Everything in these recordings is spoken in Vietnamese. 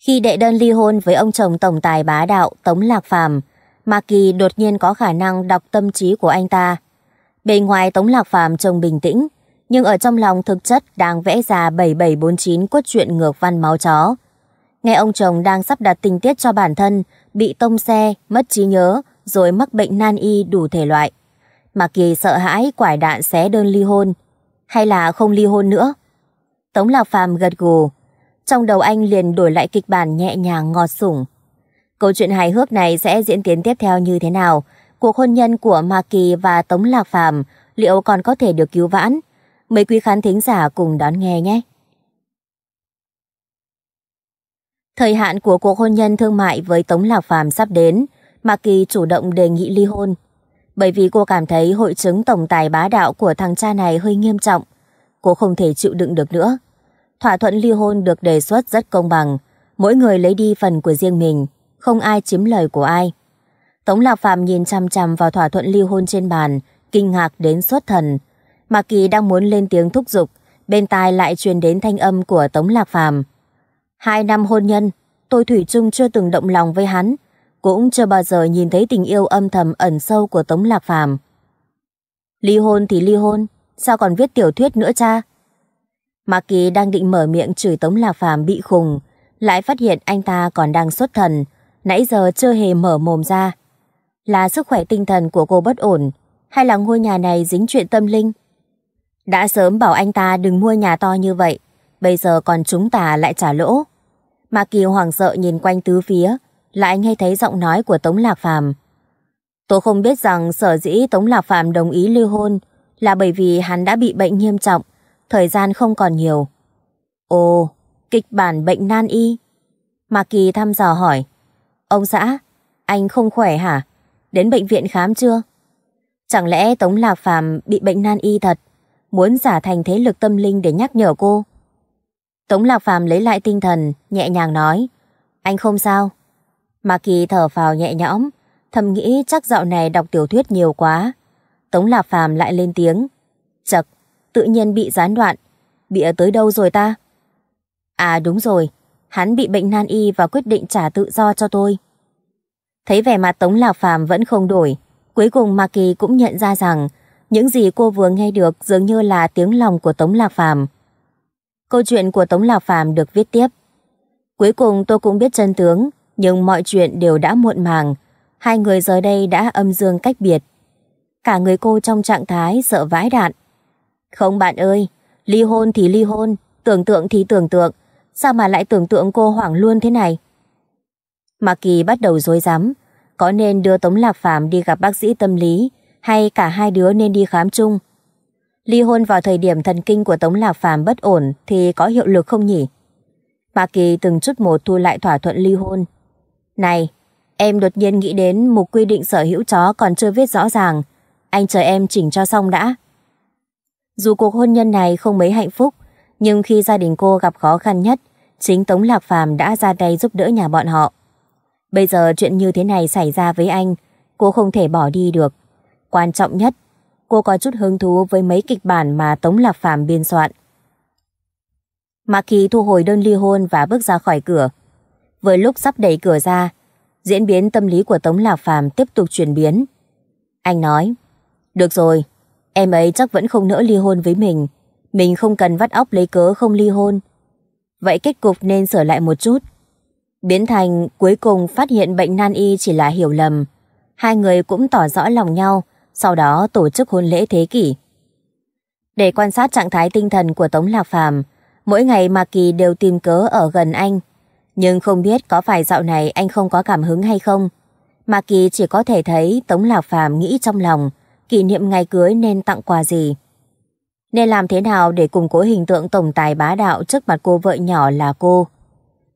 Khi đệ đơn ly hôn với ông chồng tổng tài bá đạo Tống Lạc Phàm, Maki đột nhiên có khả năng đọc tâm trí của anh ta. Bề ngoài Tống Lạc Phàm trông bình tĩnh, nhưng ở trong lòng thực chất đang vẽ ra 7749 cốt truyện ngược văn máu chó. Nghe ông chồng đang sắp đặt tình tiết cho bản thân, bị tông xe, mất trí nhớ, rồi mắc bệnh nan y đủ thể loại. Mà kỳ sợ hãi quải đạn xé đơn ly hôn, hay là không ly hôn nữa. Tống Lạc Phàm gật gù, trong đầu anh liền đổi lại kịch bản nhẹ nhàng ngọt sủng. Câu chuyện hài hước này sẽ diễn tiến tiếp theo như thế nào? Cuộc hôn nhân của Ma Kỳ và Tống Lạc Phàm liệu còn có thể được cứu vãn? Mời quý khán thính giả cùng đón nghe nhé! Thời hạn của cuộc hôn nhân thương mại với Tống Lạc Phàm sắp đến, Ma Kỳ chủ động đề nghị ly hôn. Bởi vì cô cảm thấy hội chứng tổng tài bá đạo của thằng cha này hơi nghiêm trọng. Cô không thể chịu đựng được nữa. Thỏa thuận ly hôn được đề xuất rất công bằng, mỗi người lấy đi phần của riêng mình, không ai chiếm lời của ai. Tống Lạc Phạm nhìn chăm chăm vào thỏa thuận ly hôn trên bàn, kinh ngạc đến xuất thần. Mạc Kỳ đang muốn lên tiếng thúc giục, bên tai lại truyền đến thanh âm của Tống Lạc Phạm. Hai năm hôn nhân, tôi Thủy chung chưa từng động lòng với hắn, cũng chưa bao giờ nhìn thấy tình yêu âm thầm ẩn sâu của Tống Lạc Phạm. Ly hôn thì ly hôn, sao còn viết tiểu thuyết nữa cha? Mạc Kỳ đang định mở miệng chửi Tống Lạc Phàm bị khùng, lại phát hiện anh ta còn đang xuất thần, nãy giờ chưa hề mở mồm ra. Là sức khỏe tinh thần của cô bất ổn, hay là ngôi nhà này dính chuyện tâm linh? Đã sớm bảo anh ta đừng mua nhà to như vậy, bây giờ còn chúng ta lại trả lỗ. Mạc Kỳ hoảng sợ nhìn quanh tứ phía, lại nghe thấy giọng nói của Tống Lạc Phàm. Tôi không biết rằng sở dĩ Tống Lạc Phạm đồng ý lưu hôn là bởi vì hắn đã bị bệnh nghiêm trọng, thời gian không còn nhiều. Ồ, kịch bản bệnh nan y. Mạc Kỳ thăm dò hỏi, ông xã, anh không khỏe hả? Đến bệnh viện khám chưa? Chẳng lẽ Tống Lạc Phàm bị bệnh nan y thật, muốn giả thành thế lực tâm linh để nhắc nhở cô? Tống Lạc Phàm lấy lại tinh thần, nhẹ nhàng nói, anh không sao. Mạc Kỳ thở phào nhẹ nhõm, thầm nghĩ chắc dạo này đọc tiểu thuyết nhiều quá. Tống Lạc Phàm lại lên tiếng, chật tự nhiên bị gián đoạn. Bịa tới đâu rồi ta? À đúng rồi, hắn bị bệnh nan y và quyết định trả tự do cho tôi. Thấy vẻ mặt Tống Lạc Phàm vẫn không đổi, cuối cùng Ma Kỳ cũng nhận ra rằng những gì cô vừa nghe được dường như là tiếng lòng của Tống Lạc Phàm. Câu chuyện của Tống Lạc Phàm được viết tiếp. Cuối cùng tôi cũng biết chân tướng, nhưng mọi chuyện đều đã muộn màng. Hai người giờ đây đã âm dương cách biệt. Cả người cô trong trạng thái sợ vãi đạn, không bạn ơi, ly hôn thì ly hôn, tưởng tượng thì tưởng tượng, sao mà lại tưởng tượng cô hoảng luôn thế này? Mạc Kỳ bắt đầu dối rắm có nên đưa Tống Lạc Phạm đi gặp bác sĩ tâm lý hay cả hai đứa nên đi khám chung? Ly hôn vào thời điểm thần kinh của Tống Lạc Phạm bất ổn thì có hiệu lực không nhỉ? Mạc Kỳ từng chút một thu lại thỏa thuận ly hôn. Này, em đột nhiên nghĩ đến một quy định sở hữu chó còn chưa viết rõ ràng. Anh chờ em chỉnh cho xong đã. Dù cuộc hôn nhân này không mấy hạnh phúc, nhưng khi gia đình cô gặp khó khăn nhất, chính Tống Lạc Phàm đã ra tay giúp đỡ nhà bọn họ. Bây giờ chuyện như thế này xảy ra với anh, cô không thể bỏ đi được. Quan trọng nhất, cô có chút hứng thú với mấy kịch bản mà Tống Lạc Phàm biên soạn. Mạc Kỳ thu hồi đơn ly hôn và bước ra khỏi cửa. Với lúc sắp đẩy cửa ra, diễn biến tâm lý của Tống Lạc Phàm tiếp tục chuyển biến. Anh nói, được rồi, Em ấy chắc vẫn không nỡ ly hôn với mình Mình không cần vắt óc lấy cớ không ly hôn Vậy kết cục nên sửa lại một chút Biến thành cuối cùng phát hiện bệnh nan y chỉ là hiểu lầm Hai người cũng tỏ rõ lòng nhau Sau đó tổ chức hôn lễ thế kỷ Để quan sát trạng thái tinh thần của Tống Lạc Phàm Mỗi ngày Mạc Kỳ đều tìm cớ ở gần anh Nhưng không biết có phải dạo này anh không có cảm hứng hay không Mạc Kỳ chỉ có thể thấy Tống Lạc Phàm nghĩ trong lòng kỷ niệm ngày cưới nên tặng quà gì. Nên làm thế nào để củng cố hình tượng tổng tài bá đạo trước mặt cô vợ nhỏ là cô?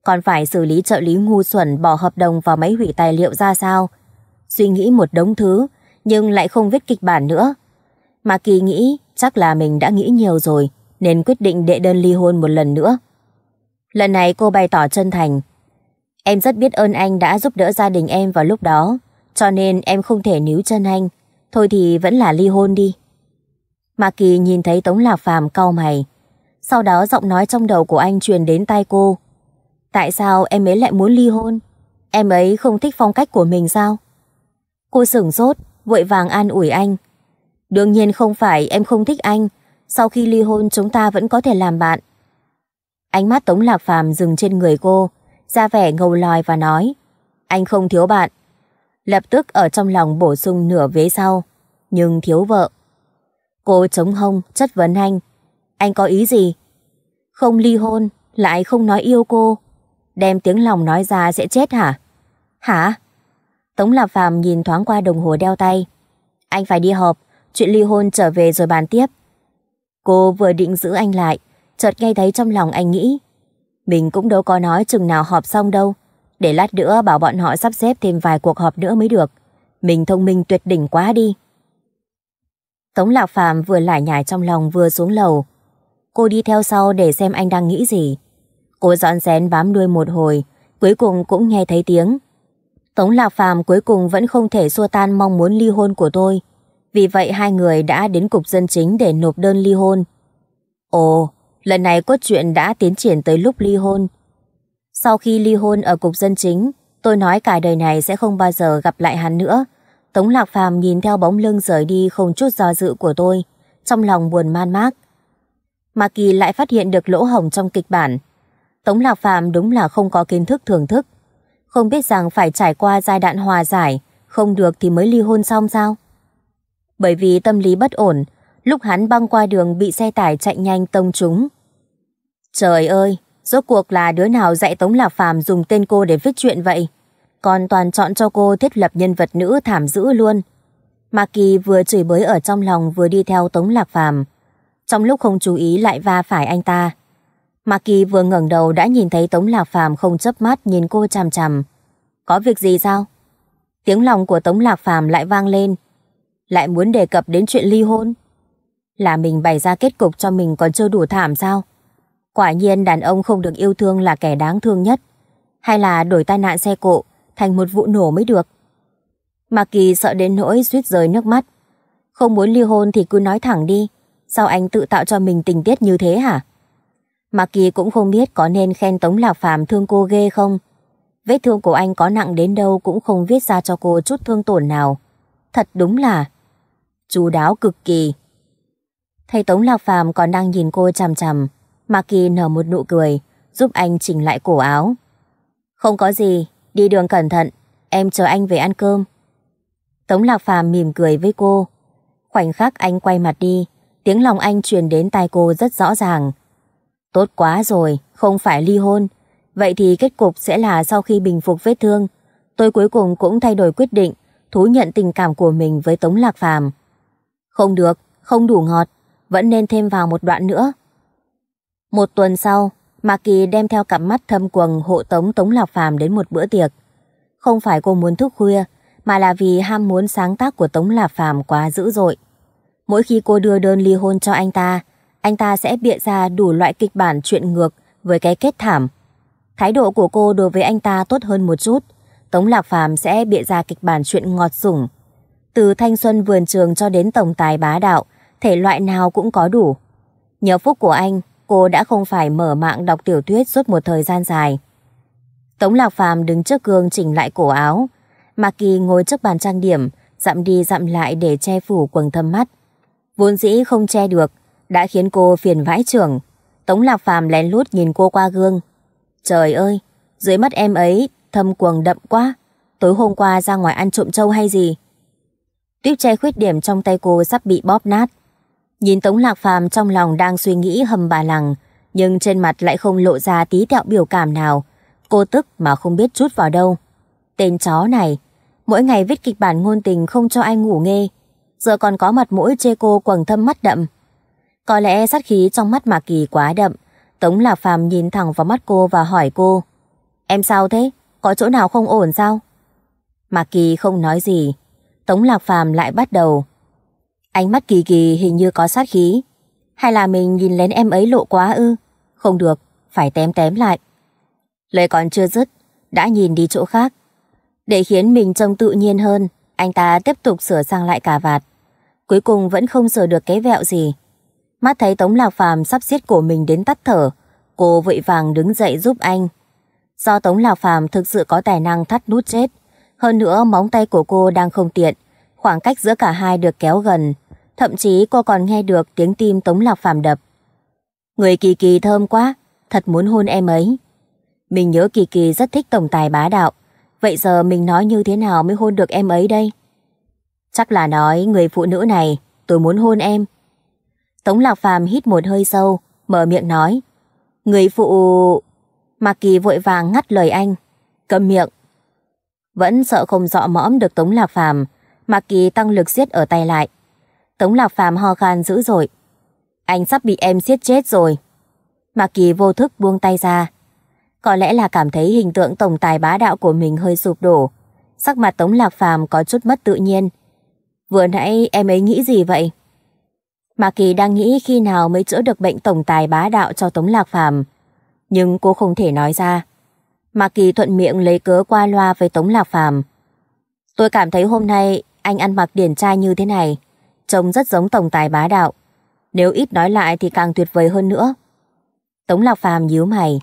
Còn phải xử lý trợ lý ngu xuẩn bỏ hợp đồng vào máy hủy tài liệu ra sao? Suy nghĩ một đống thứ, nhưng lại không viết kịch bản nữa. Mà kỳ nghĩ chắc là mình đã nghĩ nhiều rồi, nên quyết định đệ đơn ly hôn một lần nữa. Lần này cô bày tỏ chân thành. Em rất biết ơn anh đã giúp đỡ gia đình em vào lúc đó, cho nên em không thể níu chân anh. Thôi thì vẫn là ly hôn đi. Mạc Kỳ nhìn thấy Tống Lạc Phàm cau mày. Sau đó giọng nói trong đầu của anh truyền đến tai cô. Tại sao em ấy lại muốn ly hôn? Em ấy không thích phong cách của mình sao? Cô sửng sốt, vội vàng an ủi anh. Đương nhiên không phải em không thích anh. Sau khi ly hôn chúng ta vẫn có thể làm bạn. Ánh mắt Tống Lạc Phàm dừng trên người cô, ra vẻ ngầu lòi và nói. Anh không thiếu bạn, lập tức ở trong lòng bổ sung nửa vế sau, nhưng thiếu vợ. Cô chống hông chất vấn anh, anh có ý gì? Không ly hôn, lại không nói yêu cô, đem tiếng lòng nói ra sẽ chết hả? Hả? Tống Lạp Phàm nhìn thoáng qua đồng hồ đeo tay. Anh phải đi họp, chuyện ly hôn trở về rồi bàn tiếp. Cô vừa định giữ anh lại, chợt nghe thấy trong lòng anh nghĩ. Mình cũng đâu có nói chừng nào họp xong đâu. Để lát nữa bảo bọn họ sắp xếp thêm vài cuộc họp nữa mới được. Mình thông minh tuyệt đỉnh quá đi. Tống Lạc Phàm vừa lải nhải trong lòng vừa xuống lầu. Cô đi theo sau để xem anh đang nghĩ gì. Cô dọn dén bám đuôi một hồi, cuối cùng cũng nghe thấy tiếng. Tống Lạc Phàm cuối cùng vẫn không thể xua tan mong muốn ly hôn của tôi. Vì vậy hai người đã đến cục dân chính để nộp đơn ly hôn. Ồ, lần này cốt truyện đã tiến triển tới lúc ly hôn. Sau khi ly hôn ở cục dân chính, tôi nói cả đời này sẽ không bao giờ gặp lại hắn nữa. Tống Lạc Phàm nhìn theo bóng lưng rời đi không chút do dự của tôi, trong lòng buồn man mác. Mà Kỳ lại phát hiện được lỗ hổng trong kịch bản. Tống Lạc Phàm đúng là không có kiến thức thưởng thức. Không biết rằng phải trải qua giai đoạn hòa giải, không được thì mới ly hôn xong sao? Bởi vì tâm lý bất ổn, lúc hắn băng qua đường bị xe tải chạy nhanh tông trúng. Trời ơi, Rốt cuộc là đứa nào dạy Tống Lạc Phàm dùng tên cô để viết chuyện vậy? Còn toàn chọn cho cô thiết lập nhân vật nữ thảm dữ luôn. Ma Kỳ vừa chửi bới ở trong lòng vừa đi theo Tống Lạc Phàm. Trong lúc không chú ý lại va phải anh ta. Ma Kỳ vừa ngẩng đầu đã nhìn thấy Tống Lạc Phàm không chớp mắt nhìn cô chằm chằm. Có việc gì sao? Tiếng lòng của Tống Lạc Phàm lại vang lên. Lại muốn đề cập đến chuyện ly hôn? Là mình bày ra kết cục cho mình còn chưa đủ thảm sao? Quả nhiên đàn ông không được yêu thương là kẻ đáng thương nhất. Hay là đổi tai nạn xe cộ thành một vụ nổ mới được. Mạc Kỳ sợ đến nỗi suýt rơi nước mắt. Không muốn ly hôn thì cứ nói thẳng đi. Sao anh tự tạo cho mình tình tiết như thế hả? Mạc Kỳ cũng không biết có nên khen Tống Lạc Phàm thương cô ghê không. Vết thương của anh có nặng đến đâu cũng không viết ra cho cô chút thương tổn nào. Thật đúng là chú đáo cực kỳ. Thầy Tống Lạc Phàm còn đang nhìn cô chằm chằm, Maki nở một nụ cười, giúp anh chỉnh lại cổ áo. Không có gì, đi đường cẩn thận, em chờ anh về ăn cơm. Tống Lạc Phàm mỉm cười với cô. Khoảnh khắc anh quay mặt đi, tiếng lòng anh truyền đến tai cô rất rõ ràng. Tốt quá rồi, không phải ly hôn. Vậy thì kết cục sẽ là sau khi bình phục vết thương, tôi cuối cùng cũng thay đổi quyết định, thú nhận tình cảm của mình với Tống Lạc Phàm. Không được, không đủ ngọt, vẫn nên thêm vào một đoạn nữa. Một tuần sau, Mạc Kỳ đem theo cặp mắt thâm quầng hộ tống Tống Lạc Phàm đến một bữa tiệc. Không phải cô muốn thức khuya, mà là vì ham muốn sáng tác của Tống Lạc Phàm quá dữ dội. Mỗi khi cô đưa đơn ly hôn cho anh ta, anh ta sẽ bịa ra đủ loại kịch bản chuyện ngược với cái kết thảm. Thái độ của cô đối với anh ta tốt hơn một chút, Tống Lạc Phàm sẽ bịa ra kịch bản chuyện ngọt sủng. Từ thanh xuân vườn trường cho đến tổng tài bá đạo, thể loại nào cũng có đủ. Nhờ phúc của anh, cô đã không phải mở mạng đọc tiểu thuyết suốt một thời gian dài. Tống Lạc Phàm đứng trước gương chỉnh lại cổ áo. Mạc Kỳ ngồi trước bàn trang điểm, dặm đi dặm lại để che phủ quầng thâm mắt. Vốn dĩ không che được, đã khiến cô phiền vãi trưởng. Tống Lạc Phàm lén lút nhìn cô qua gương. Trời ơi, dưới mắt em ấy, thâm quầng đậm quá. Tối hôm qua ra ngoài ăn trộm trâu hay gì? Tuyếp che khuyết điểm trong tay cô sắp bị bóp nát. Nhìn Tống Lạc Phàm trong lòng đang suy nghĩ hầm bà lằng, nhưng trên mặt lại không lộ ra tí tẹo biểu cảm nào. Cô tức mà không biết chút vào đâu. Tên chó này, mỗi ngày viết kịch bản ngôn tình không cho ai ngủ nghe. Giờ còn có mặt mũi chê cô quầng thâm mắt đậm. Có lẽ sát khí trong mắt Mạc Kỳ quá đậm. Tống Lạc Phàm nhìn thẳng vào mắt cô và hỏi cô. Em sao thế? Có chỗ nào không ổn sao? Mạc Kỳ không nói gì. Tống Lạc Phàm lại bắt đầu Ánh mắt kỳ kỳ hình như có sát khí. Hay là mình nhìn lén em ấy lộ quá ư? Không được, phải tém tém lại. Lời còn chưa dứt, đã nhìn đi chỗ khác. Để khiến mình trông tự nhiên hơn, anh ta tiếp tục sửa sang lại cà vạt. Cuối cùng vẫn không sửa được cái vẹo gì. Mắt thấy Tống Lạc Phàm sắp xiết cổ mình đến tắt thở, cô vội vàng đứng dậy giúp anh. Do Tống Lạc Phàm thực sự có tài năng thắt nút chết, hơn nữa móng tay của cô đang không tiện, khoảng cách giữa cả hai được kéo gần, thậm chí cô còn nghe được tiếng tim Tống Lạc Phàm đập. Người Kỳ Kỳ thơm quá, thật muốn hôn em ấy. Mình nhớ Kỳ Kỳ rất thích tổng tài bá đạo, vậy giờ mình nói như thế nào mới hôn được em ấy đây? Chắc là nói người phụ nữ này, tôi muốn hôn em. Tống Lạc Phàm hít một hơi sâu, mở miệng nói. Người phụ... Mạc Kỳ vội vàng ngắt lời anh. Cầm miệng. Vẫn sợ không dọ mõm được Tống Lạc Phàm Mạc Kỳ tăng lực giết ở tay lại, Tống Lạc Phàm ho khan dữ dội. Anh sắp bị em siết chết rồi. Mạc Kỳ vô thức buông tay ra. Có lẽ là cảm thấy hình tượng tổng tài bá đạo của mình hơi sụp đổ. Sắc mặt Tống Lạc Phàm có chút mất tự nhiên. Vừa nãy em ấy nghĩ gì vậy? Mạc Kỳ đang nghĩ khi nào mới chữa được bệnh tổng tài bá đạo cho Tống Lạc Phàm Nhưng cô không thể nói ra. Mạc Kỳ thuận miệng lấy cớ qua loa với Tống Lạc Phàm Tôi cảm thấy hôm nay anh ăn mặc điển trai như thế này trông rất giống tổng tài bá đạo. Nếu ít nói lại thì càng tuyệt vời hơn nữa. Tống Lạc Phàm nhíu mày.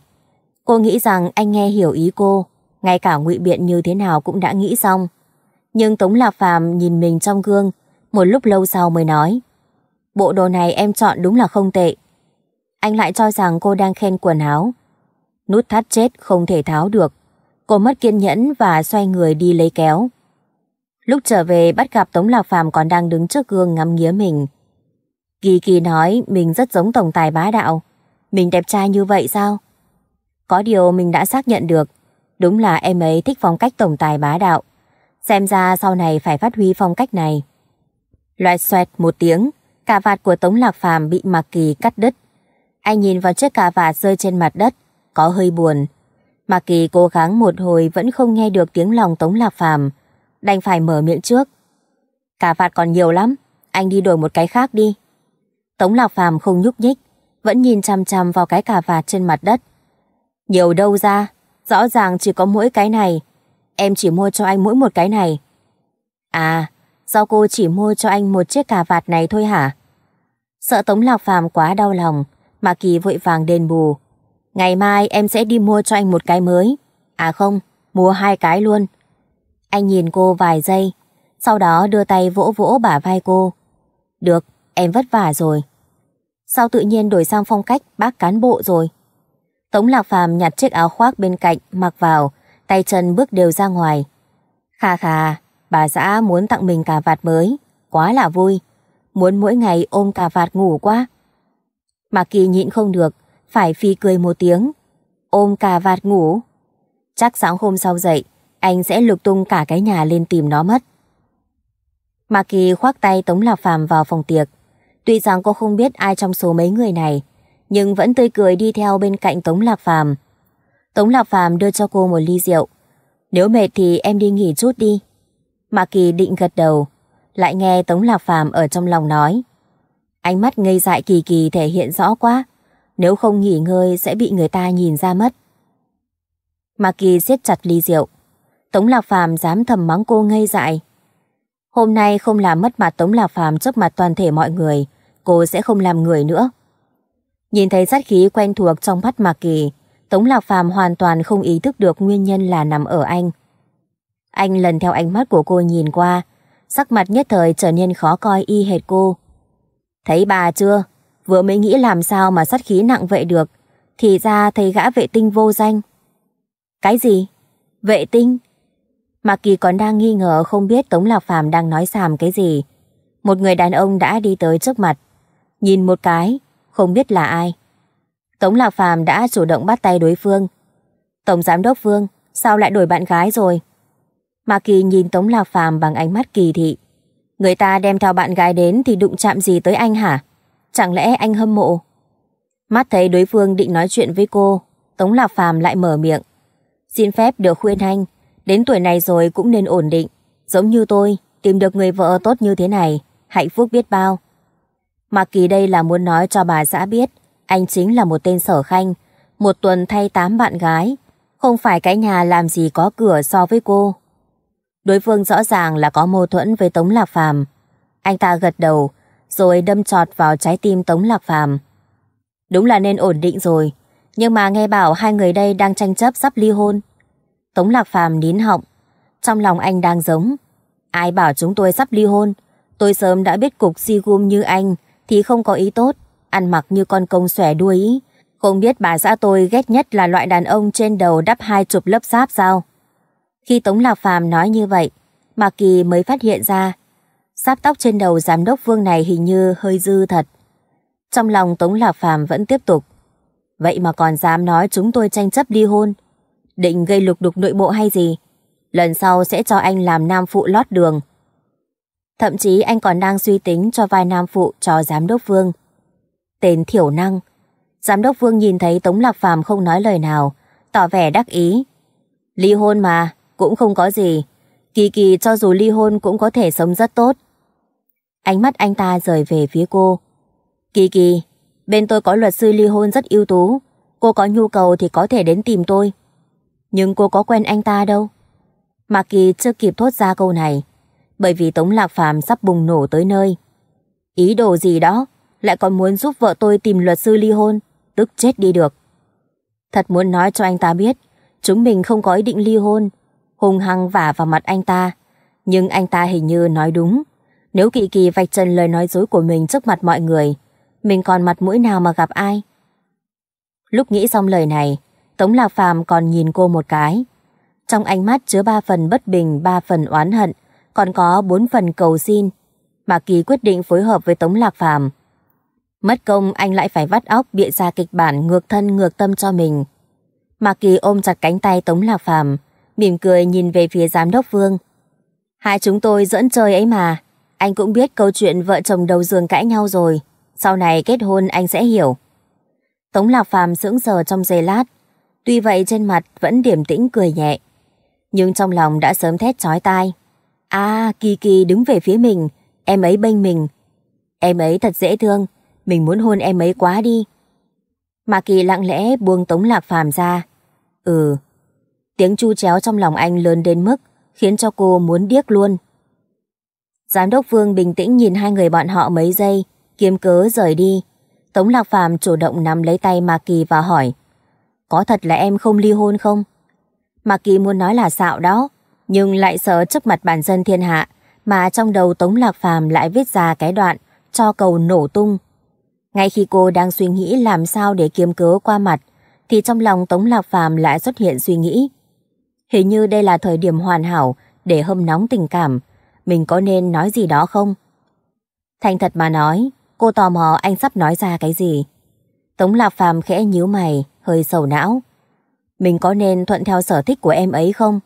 Cô nghĩ rằng anh nghe hiểu ý cô, ngay cả ngụy biện như thế nào cũng đã nghĩ xong. Nhưng Tống Lạc Phàm nhìn mình trong gương, một lúc lâu sau mới nói. Bộ đồ này em chọn đúng là không tệ. Anh lại cho rằng cô đang khen quần áo. Nút thắt chết không thể tháo được. Cô mất kiên nhẫn và xoay người đi lấy kéo. Lúc trở về bắt gặp Tống Lạc Phàm còn đang đứng trước gương ngắm nghía mình. Kỳ kỳ nói mình rất giống tổng tài bá đạo. Mình đẹp trai như vậy sao? Có điều mình đã xác nhận được. Đúng là em ấy thích phong cách tổng tài bá đạo. Xem ra sau này phải phát huy phong cách này. Loại xoẹt một tiếng, cà vạt của Tống Lạc Phàm bị Mạc Kỳ cắt đứt. Anh nhìn vào chiếc cà vạt rơi trên mặt đất, có hơi buồn. Mạc Kỳ cố gắng một hồi vẫn không nghe được tiếng lòng Tống Lạc Phàm đành phải mở miệng trước. cà vạt còn nhiều lắm, anh đi đổi một cái khác đi. Tống Lạc Phàm không nhúc nhích, vẫn nhìn chăm chăm vào cái cà vạt trên mặt đất. Nhiều đâu ra, rõ ràng chỉ có mỗi cái này. Em chỉ mua cho anh mỗi một cái này. À, do cô chỉ mua cho anh một chiếc cà vạt này thôi hả? Sợ Tống Lạc Phàm quá đau lòng, mà Kỳ vội vàng đền bù. Ngày mai em sẽ đi mua cho anh một cái mới. À không, mua hai cái luôn. Anh nhìn cô vài giây, sau đó đưa tay vỗ vỗ bả vai cô. Được, em vất vả rồi. Sao tự nhiên đổi sang phong cách bác cán bộ rồi? Tống Lạc Phàm nhặt chiếc áo khoác bên cạnh, mặc vào, tay chân bước đều ra ngoài. Khà khà, bà xã muốn tặng mình cà vạt mới, quá là vui. Muốn mỗi ngày ôm cà vạt ngủ quá. Mạc Kỳ nhịn không được, phải phi cười một tiếng. Ôm cà vạt ngủ. Chắc sáng hôm sau dậy, anh sẽ lục tung cả cái nhà lên tìm nó mất. Mạc Kỳ khoác tay Tống Lạc Phàm vào phòng tiệc. Tuy rằng cô không biết ai trong số mấy người này, nhưng vẫn tươi cười đi theo bên cạnh Tống Lạc Phàm. Tống Lạc Phàm đưa cho cô một ly rượu. Nếu mệt thì em đi nghỉ chút đi. Mạc Kỳ định gật đầu, lại nghe Tống Lạc Phàm ở trong lòng nói. Ánh mắt ngây dại kỳ kỳ thể hiện rõ quá, nếu không nghỉ ngơi sẽ bị người ta nhìn ra mất. Mạc Kỳ siết chặt ly rượu, Tống Lạc Phàm dám thầm mắng cô ngây dại. Hôm nay không làm mất mặt Tống Lạc Phàm trước mặt toàn thể mọi người, cô sẽ không làm người nữa. Nhìn thấy sát khí quen thuộc trong mắt Mạc Kỳ, Tống Lạc Phàm hoàn toàn không ý thức được nguyên nhân là nằm ở anh. Anh lần theo ánh mắt của cô nhìn qua, sắc mặt nhất thời trở nên khó coi y hệt cô. Thấy bà chưa? Vừa mới nghĩ làm sao mà sát khí nặng vậy được, thì ra thấy gã vệ tinh vô danh. Cái gì? Vệ tinh? Mạc Kỳ còn đang nghi ngờ không biết Tống Lạc Phàm đang nói xàm cái gì. Một người đàn ông đã đi tới trước mặt. Nhìn một cái, không biết là ai. Tống Lạc Phàm đã chủ động bắt tay đối phương. Tổng Giám Đốc Vương, sao lại đổi bạn gái rồi? Mạc Kỳ nhìn Tống Lạc Phàm bằng ánh mắt kỳ thị. Người ta đem theo bạn gái đến thì đụng chạm gì tới anh hả? Chẳng lẽ anh hâm mộ? Mắt thấy đối phương định nói chuyện với cô, Tống Lạc Phàm lại mở miệng. Xin phép được khuyên anh, Đến tuổi này rồi cũng nên ổn định. Giống như tôi, tìm được người vợ tốt như thế này, hạnh phúc biết bao. Mặc kỳ đây là muốn nói cho bà xã biết, anh chính là một tên sở khanh, một tuần thay tám bạn gái. Không phải cái nhà làm gì có cửa so với cô. Đối phương rõ ràng là có mâu thuẫn với Tống Lạc Phàm. Anh ta gật đầu, rồi đâm trọt vào trái tim Tống Lạc Phàm. Đúng là nên ổn định rồi, nhưng mà nghe bảo hai người đây đang tranh chấp sắp ly hôn. Tống Lạc Phàm nín họng. Trong lòng anh đang giống. Ai bảo chúng tôi sắp ly hôn? Tôi sớm đã biết cục si gum như anh thì không có ý tốt. Ăn mặc như con công xòe đuôi ý. Không biết bà xã tôi ghét nhất là loại đàn ông trên đầu đắp hai chục lớp giáp sao? Khi Tống Lạc Phàm nói như vậy, Mạc Kỳ mới phát hiện ra sáp tóc trên đầu giám đốc Vương này hình như hơi dư thật. Trong lòng Tống Lạc Phàm vẫn tiếp tục. Vậy mà còn dám nói chúng tôi tranh chấp ly hôn, định gây lục đục nội bộ hay gì. Lần sau sẽ cho anh làm nam phụ lót đường. Thậm chí anh còn đang suy tính cho vai nam phụ cho giám đốc Vương. Tên thiểu năng. Giám đốc Vương nhìn thấy Tống Lạc Phàm không nói lời nào, tỏ vẻ đắc ý. Ly hôn mà, cũng không có gì. Kỳ kỳ cho dù ly hôn cũng có thể sống rất tốt. Ánh mắt anh ta rời về phía cô. Kỳ kỳ, bên tôi có luật sư ly hôn rất ưu tú. Cô có nhu cầu thì có thể đến tìm tôi. Nhưng cô có quen anh ta đâu Mạc Kỳ chưa kịp thốt ra câu này Bởi vì Tống Lạc Phàm sắp bùng nổ tới nơi Ý đồ gì đó Lại còn muốn giúp vợ tôi tìm luật sư ly hôn Tức chết đi được Thật muốn nói cho anh ta biết Chúng mình không có ý định ly hôn Hùng hăng vả vào mặt anh ta Nhưng anh ta hình như nói đúng Nếu kỳ kỳ vạch trần lời nói dối của mình trước mặt mọi người Mình còn mặt mũi nào mà gặp ai Lúc nghĩ xong lời này Tống Lạc Phàm còn nhìn cô một cái. Trong ánh mắt chứa ba phần bất bình, ba phần oán hận, còn có bốn phần cầu xin. Mà Kỳ quyết định phối hợp với Tống Lạc Phàm. Mất công anh lại phải vắt óc bịa ra kịch bản ngược thân ngược tâm cho mình. Mạc Kỳ ôm chặt cánh tay Tống Lạc Phàm, mỉm cười nhìn về phía giám đốc Vương. Hai chúng tôi dẫn chơi ấy mà, anh cũng biết câu chuyện vợ chồng đầu giường cãi nhau rồi, sau này kết hôn anh sẽ hiểu. Tống Lạc Phàm sững sờ trong giây lát, Tuy vậy trên mặt vẫn điềm tĩnh cười nhẹ. Nhưng trong lòng đã sớm thét chói tai. À, Kỳ Kỳ đứng về phía mình, em ấy bênh mình. Em ấy thật dễ thương, mình muốn hôn em ấy quá đi. Mà Kỳ lặng lẽ buông Tống Lạc Phàm ra. Ừ, tiếng chu chéo trong lòng anh lớn đến mức khiến cho cô muốn điếc luôn. Giám đốc Vương bình tĩnh nhìn hai người bọn họ mấy giây, kiếm cớ rời đi. Tống Lạc Phàm chủ động nắm lấy tay Mà Kỳ và hỏi có thật là em không ly hôn không? Mà Kỳ muốn nói là xạo đó, nhưng lại sợ trước mặt bản dân thiên hạ, mà trong đầu Tống Lạc Phàm lại viết ra cái đoạn cho cầu nổ tung. Ngay khi cô đang suy nghĩ làm sao để kiếm cớ qua mặt, thì trong lòng Tống Lạc Phàm lại xuất hiện suy nghĩ. Hình như đây là thời điểm hoàn hảo để hâm nóng tình cảm, mình có nên nói gì đó không? Thành thật mà nói, cô tò mò anh sắp nói ra cái gì. Tống Lạc Phàm khẽ nhíu mày, hơi sầu não. Mình có nên thuận theo sở thích của em ấy không?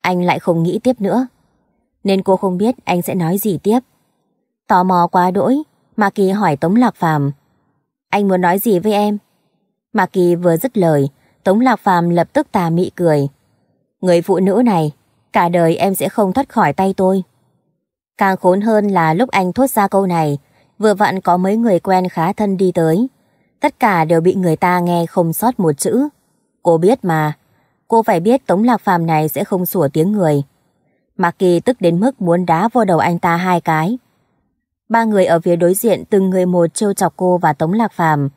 Anh lại không nghĩ tiếp nữa. Nên cô không biết anh sẽ nói gì tiếp. Tò mò quá đỗi, Mạc Kỳ hỏi Tống Lạc Phàm Anh muốn nói gì với em? Mạc Kỳ vừa dứt lời, Tống Lạc Phàm lập tức tà mị cười. Người phụ nữ này, cả đời em sẽ không thoát khỏi tay tôi. Càng khốn hơn là lúc anh thốt ra câu này, vừa vặn có mấy người quen khá thân đi tới tất cả đều bị người ta nghe không sót một chữ. Cô biết mà, cô phải biết Tống Lạc Phàm này sẽ không sủa tiếng người. Mạc Kỳ tức đến mức muốn đá vô đầu anh ta hai cái. Ba người ở phía đối diện từng người một trêu chọc cô và Tống Lạc Phàm.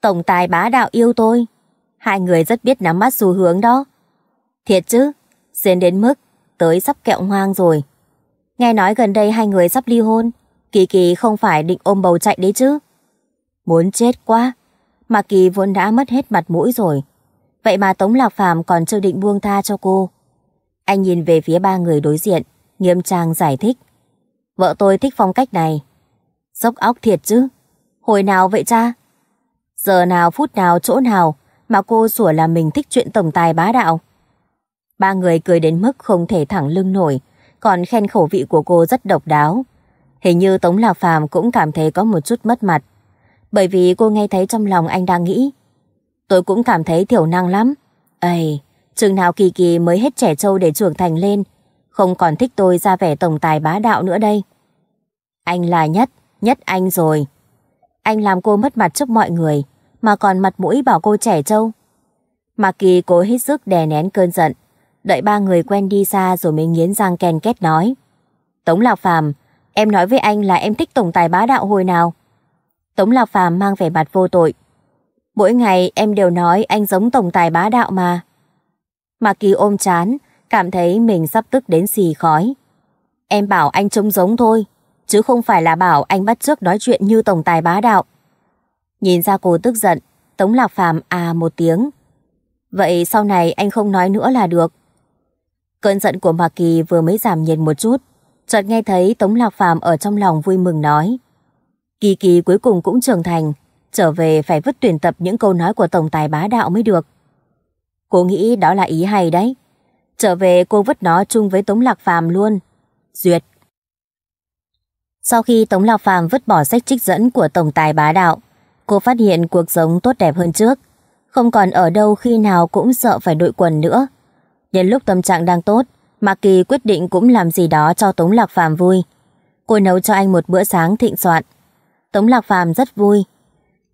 Tổng tài bá đạo yêu tôi. Hai người rất biết nắm bắt xu hướng đó. Thiệt chứ, xến đến mức tới sắp kẹo hoang rồi. Nghe nói gần đây hai người sắp ly hôn, Kỳ Kỳ không phải định ôm bầu chạy đấy chứ. Muốn chết quá. Mà Kỳ vốn đã mất hết mặt mũi rồi. Vậy mà Tống Lạc Phàm còn chưa định buông tha cho cô. Anh nhìn về phía ba người đối diện, nghiêm trang giải thích. Vợ tôi thích phong cách này. Dốc óc thiệt chứ. Hồi nào vậy cha? Giờ nào, phút nào, chỗ nào mà cô sủa là mình thích chuyện tổng tài bá đạo. Ba người cười đến mức không thể thẳng lưng nổi, còn khen khẩu vị của cô rất độc đáo. Hình như Tống Lạc Phàm cũng cảm thấy có một chút mất mặt bởi vì cô nghe thấy trong lòng anh đang nghĩ. Tôi cũng cảm thấy thiểu năng lắm. Ây, chừng nào kỳ kỳ mới hết trẻ trâu để trưởng thành lên, không còn thích tôi ra vẻ tổng tài bá đạo nữa đây. Anh là nhất, nhất anh rồi. Anh làm cô mất mặt trước mọi người, mà còn mặt mũi bảo cô trẻ trâu. mà Kỳ cố hết sức đè nén cơn giận, đợi ba người quen đi xa rồi mới nghiến răng ken két nói. Tống Lạc Phàm, em nói với anh là em thích tổng tài bá đạo hồi nào? Tống Lạc Phàm mang vẻ mặt vô tội. Mỗi ngày em đều nói anh giống tổng tài bá đạo mà. Mạc Kỳ ôm chán, cảm thấy mình sắp tức đến xì khói. Em bảo anh trông giống thôi, chứ không phải là bảo anh bắt trước nói chuyện như tổng tài bá đạo. Nhìn ra cô tức giận, Tống Lạc Phàm à một tiếng. Vậy sau này anh không nói nữa là được. Cơn giận của Mạc Kỳ vừa mới giảm nhiệt một chút, chợt nghe thấy Tống Lạc Phàm ở trong lòng vui mừng nói. Kỳ kỳ cuối cùng cũng trưởng thành, trở về phải vứt tuyển tập những câu nói của tổng tài bá đạo mới được. Cô nghĩ đó là ý hay đấy. Trở về cô vứt nó chung với Tống Lạc Phàm luôn. Duyệt. Sau khi Tống Lạc Phàm vứt bỏ sách trích dẫn của tổng tài bá đạo, cô phát hiện cuộc sống tốt đẹp hơn trước. Không còn ở đâu khi nào cũng sợ phải đội quần nữa. Nhân lúc tâm trạng đang tốt, Mạc Kỳ quyết định cũng làm gì đó cho Tống Lạc Phàm vui. Cô nấu cho anh một bữa sáng thịnh soạn, Tống Lạc Phàm rất vui.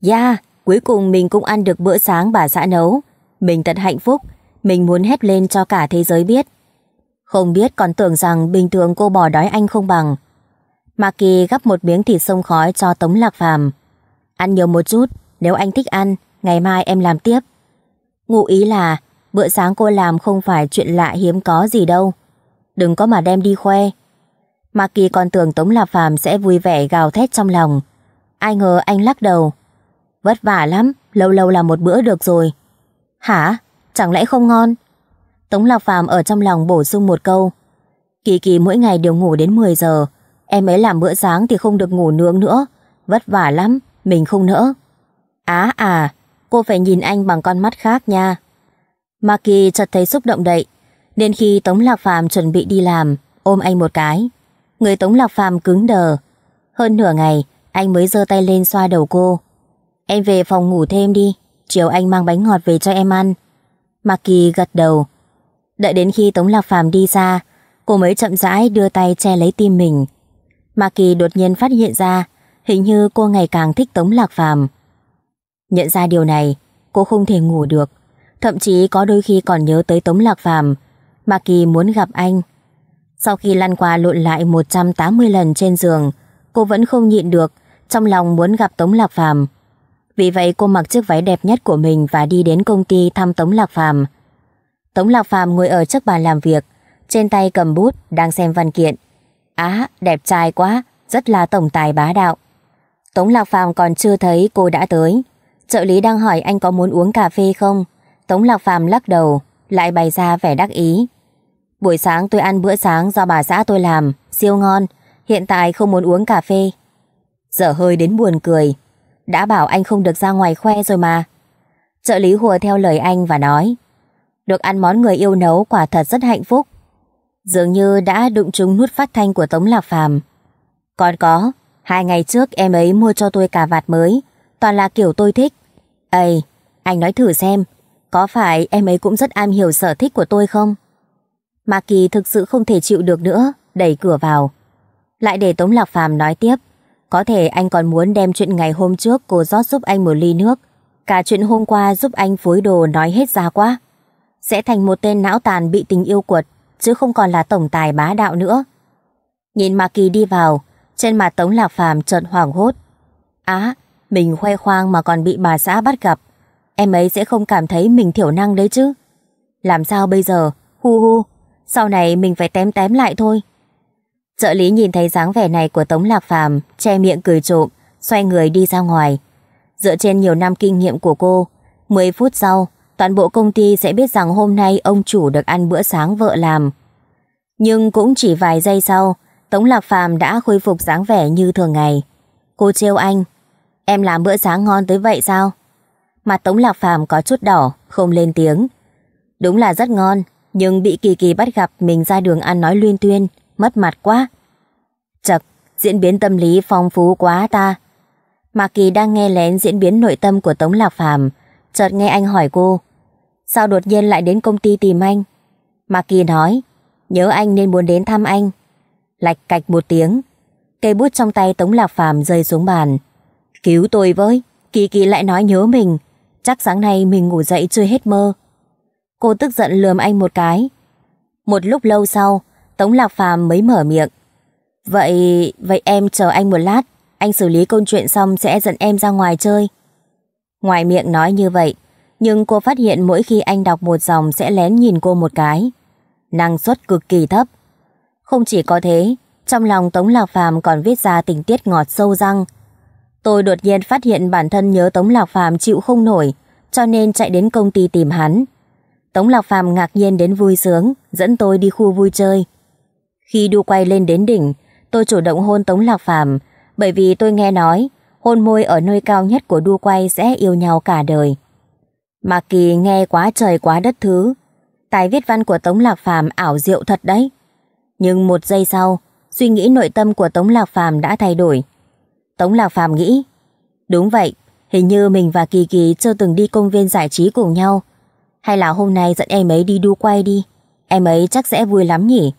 Dạ, yeah, cuối cùng mình cũng ăn được bữa sáng bà xã nấu. Mình thật hạnh phúc, mình muốn hét lên cho cả thế giới biết. Không biết còn tưởng rằng bình thường cô bỏ đói anh không bằng. kỳ gắp một miếng thịt sông khói cho Tống Lạc Phàm. Ăn nhiều một chút, nếu anh thích ăn, ngày mai em làm tiếp. Ngụ ý là, bữa sáng cô làm không phải chuyện lạ hiếm có gì đâu. Đừng có mà đem đi khoe. kỳ còn tưởng Tống Lạc Phàm sẽ vui vẻ gào thét trong lòng. Ai ngờ anh lắc đầu. Vất vả lắm, lâu lâu là một bữa được rồi. Hả? Chẳng lẽ không ngon? Tống Lạc Phàm ở trong lòng bổ sung một câu. Kỳ kỳ mỗi ngày đều ngủ đến 10 giờ. Em ấy làm bữa sáng thì không được ngủ nướng nữa. Vất vả lắm, mình không nỡ. Á à, cô phải nhìn anh bằng con mắt khác nha. kỳ chợt thấy xúc động đậy, nên khi Tống Lạc Phàm chuẩn bị đi làm, ôm anh một cái. Người Tống Lạc Phàm cứng đờ. Hơn nửa ngày, anh mới giơ tay lên xoa đầu cô. Em về phòng ngủ thêm đi, chiều anh mang bánh ngọt về cho em ăn. Mạc Kỳ gật đầu. Đợi đến khi Tống Lạc Phàm đi ra, cô mới chậm rãi đưa tay che lấy tim mình. Mạc Kỳ đột nhiên phát hiện ra, hình như cô ngày càng thích Tống Lạc Phàm. Nhận ra điều này, cô không thể ngủ được, thậm chí có đôi khi còn nhớ tới Tống Lạc Phàm. Mạc Kỳ muốn gặp anh. Sau khi lăn qua lộn lại 180 lần trên giường, cô vẫn không nhịn được trong lòng muốn gặp Tống Lạc Phàm. Vì vậy cô mặc chiếc váy đẹp nhất của mình và đi đến công ty thăm Tống Lạc Phàm. Tống Lạc Phàm ngồi ở trước bàn làm việc, trên tay cầm bút đang xem văn kiện. Á, đẹp trai quá, rất là tổng tài bá đạo. Tống Lạc Phàm còn chưa thấy cô đã tới. Trợ lý đang hỏi anh có muốn uống cà phê không? Tống Lạc Phàm lắc đầu, lại bày ra vẻ đắc ý. Buổi sáng tôi ăn bữa sáng do bà xã tôi làm, siêu ngon, hiện tại không muốn uống cà phê dở hơi đến buồn cười. Đã bảo anh không được ra ngoài khoe rồi mà. Trợ lý hùa theo lời anh và nói. Được ăn món người yêu nấu quả thật rất hạnh phúc. Dường như đã đụng trúng nút phát thanh của Tống Lạc Phàm. Còn có, hai ngày trước em ấy mua cho tôi cà vạt mới, toàn là kiểu tôi thích. Ây, anh nói thử xem, có phải em ấy cũng rất am hiểu sở thích của tôi không? Mạc Kỳ thực sự không thể chịu được nữa, đẩy cửa vào. Lại để Tống Lạc Phàm nói tiếp. Có thể anh còn muốn đem chuyện ngày hôm trước cô rót giúp anh một ly nước. Cả chuyện hôm qua giúp anh phối đồ nói hết ra quá. Sẽ thành một tên não tàn bị tình yêu quật, chứ không còn là tổng tài bá đạo nữa. Nhìn Mạc Kỳ đi vào, trên mặt Tống Lạc Phàm trợn hoảng hốt. Á, mình khoe khoang mà còn bị bà xã bắt gặp. Em ấy sẽ không cảm thấy mình thiểu năng đấy chứ. Làm sao bây giờ? Hu hu, sau này mình phải tém tém lại thôi. Trợ lý nhìn thấy dáng vẻ này của Tống Lạc Phàm che miệng cười trộm, xoay người đi ra ngoài. Dựa trên nhiều năm kinh nghiệm của cô, 10 phút sau, toàn bộ công ty sẽ biết rằng hôm nay ông chủ được ăn bữa sáng vợ làm. Nhưng cũng chỉ vài giây sau, Tống Lạc Phàm đã khôi phục dáng vẻ như thường ngày. Cô trêu anh, em làm bữa sáng ngon tới vậy sao? Mặt Tống Lạc Phàm có chút đỏ, không lên tiếng. Đúng là rất ngon, nhưng bị kỳ kỳ bắt gặp mình ra đường ăn nói luyên tuyên mất mặt quá. Chật, diễn biến tâm lý phong phú quá ta. Mạc Kỳ đang nghe lén diễn biến nội tâm của Tống Lạc Phàm chợt nghe anh hỏi cô. Sao đột nhiên lại đến công ty tìm anh? Mạc Kỳ nói, nhớ anh nên muốn đến thăm anh. Lạch cạch một tiếng, cây bút trong tay Tống Lạc Phàm rơi xuống bàn. Cứu tôi với, Kỳ Kỳ lại nói nhớ mình, chắc sáng nay mình ngủ dậy chưa hết mơ. Cô tức giận lườm anh một cái. Một lúc lâu sau, Tống Lạc Phàm mới mở miệng. Vậy, vậy em chờ anh một lát, anh xử lý công chuyện xong sẽ dẫn em ra ngoài chơi. Ngoài miệng nói như vậy, nhưng cô phát hiện mỗi khi anh đọc một dòng sẽ lén nhìn cô một cái. Năng suất cực kỳ thấp. Không chỉ có thế, trong lòng Tống Lạc Phàm còn viết ra tình tiết ngọt sâu răng. Tôi đột nhiên phát hiện bản thân nhớ Tống Lạc Phàm chịu không nổi, cho nên chạy đến công ty tìm hắn. Tống Lạc Phàm ngạc nhiên đến vui sướng, dẫn tôi đi khu vui chơi. Khi đu quay lên đến đỉnh, tôi chủ động hôn Tống Lạc Phàm bởi vì tôi nghe nói hôn môi ở nơi cao nhất của đu quay sẽ yêu nhau cả đời. Mạc Kỳ nghe quá trời quá đất thứ. Tài viết văn của Tống Lạc Phàm ảo diệu thật đấy. Nhưng một giây sau, suy nghĩ nội tâm của Tống Lạc Phàm đã thay đổi. Tống Lạc Phàm nghĩ, đúng vậy, hình như mình và Kỳ Kỳ chưa từng đi công viên giải trí cùng nhau. Hay là hôm nay dẫn em ấy đi đu quay đi, em ấy chắc sẽ vui lắm nhỉ.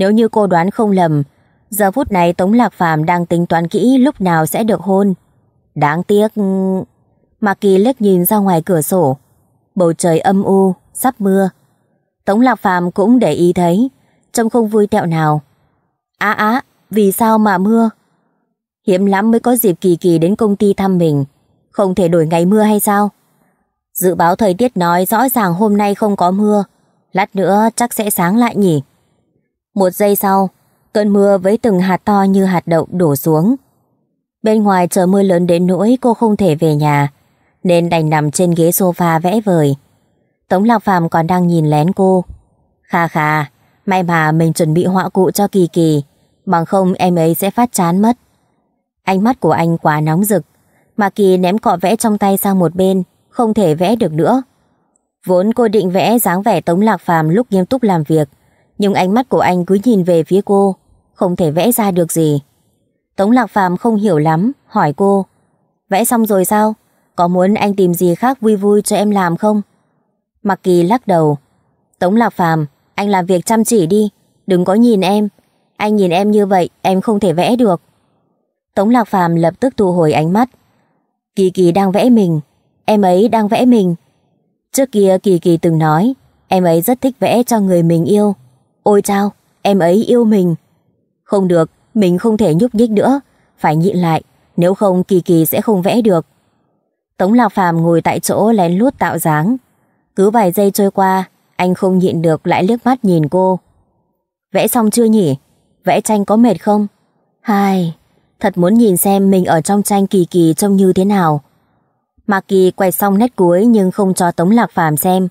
Nếu như cô đoán không lầm, giờ phút này Tống Lạc Phàm đang tính toán kỹ lúc nào sẽ được hôn. Đáng tiếc... Mạc Kỳ liếc nhìn ra ngoài cửa sổ. Bầu trời âm u, sắp mưa. Tống Lạc Phàm cũng để ý thấy, trông không vui tẹo nào. Á à, á, à, vì sao mà mưa? Hiếm lắm mới có dịp Kỳ Kỳ đến công ty thăm mình. Không thể đổi ngày mưa hay sao? Dự báo thời tiết nói rõ ràng hôm nay không có mưa. Lát nữa chắc sẽ sáng lại nhỉ? Một giây sau, cơn mưa với từng hạt to như hạt đậu đổ xuống. Bên ngoài trời mưa lớn đến nỗi cô không thể về nhà, nên đành nằm trên ghế sofa vẽ vời. Tống Lạc Phàm còn đang nhìn lén cô. Khà khà, may mà mình chuẩn bị họa cụ cho Kỳ Kỳ, bằng không em ấy sẽ phát chán mất. Ánh mắt của anh quá nóng rực, mà Kỳ ném cọ vẽ trong tay sang một bên, không thể vẽ được nữa. Vốn cô định vẽ dáng vẻ Tống Lạc Phàm lúc nghiêm túc làm việc, nhưng ánh mắt của anh cứ nhìn về phía cô, không thể vẽ ra được gì. Tống Lạc Phàm không hiểu lắm, hỏi cô, vẽ xong rồi sao? Có muốn anh tìm gì khác vui vui cho em làm không? Mặc kỳ lắc đầu, Tống Lạc Phàm anh làm việc chăm chỉ đi, đừng có nhìn em. Anh nhìn em như vậy, em không thể vẽ được. Tống Lạc Phàm lập tức thu hồi ánh mắt. Kỳ Kỳ đang vẽ mình, em ấy đang vẽ mình. Trước kia Kỳ Kỳ từng nói, em ấy rất thích vẽ cho người mình yêu. Ôi chao, em ấy yêu mình. Không được, mình không thể nhúc nhích nữa. Phải nhịn lại, nếu không Kỳ Kỳ sẽ không vẽ được. Tống Lạc Phàm ngồi tại chỗ lén lút tạo dáng. Cứ vài giây trôi qua, anh không nhịn được lại liếc mắt nhìn cô. Vẽ xong chưa nhỉ? Vẽ tranh có mệt không? Hai, thật muốn nhìn xem mình ở trong tranh Kỳ Kỳ trông như thế nào. Mạc Kỳ quay xong nét cuối nhưng không cho Tống Lạc Phàm xem.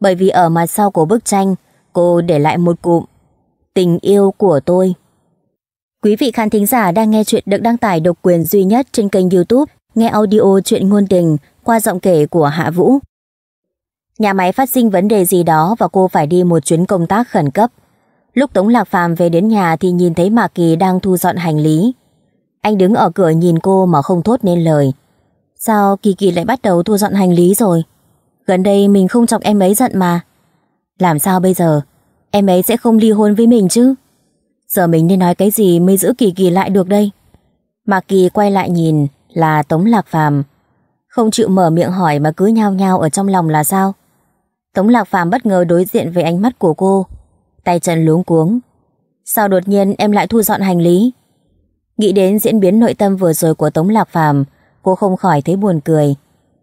Bởi vì ở mặt sau của bức tranh Cô để lại một cụm Tình yêu của tôi Quý vị khán thính giả đang nghe chuyện được đăng tải độc quyền duy nhất trên kênh youtube Nghe audio chuyện ngôn tình qua giọng kể của Hạ Vũ Nhà máy phát sinh vấn đề gì đó và cô phải đi một chuyến công tác khẩn cấp Lúc Tống Lạc Phàm về đến nhà thì nhìn thấy Mạc Kỳ đang thu dọn hành lý Anh đứng ở cửa nhìn cô mà không thốt nên lời Sao Kỳ Kỳ lại bắt đầu thu dọn hành lý rồi? Gần đây mình không chọc em ấy giận mà làm sao bây giờ? Em ấy sẽ không ly hôn với mình chứ? Giờ mình nên nói cái gì mới giữ Kỳ Kỳ lại được đây? Mạc Kỳ quay lại nhìn là Tống Lạc Phàm Không chịu mở miệng hỏi mà cứ nhao nhao ở trong lòng là sao? Tống Lạc Phàm bất ngờ đối diện với ánh mắt của cô Tay chân luống cuống Sao đột nhiên em lại thu dọn hành lý? Nghĩ đến diễn biến nội tâm vừa rồi của Tống Lạc Phàm cô không khỏi thấy buồn cười.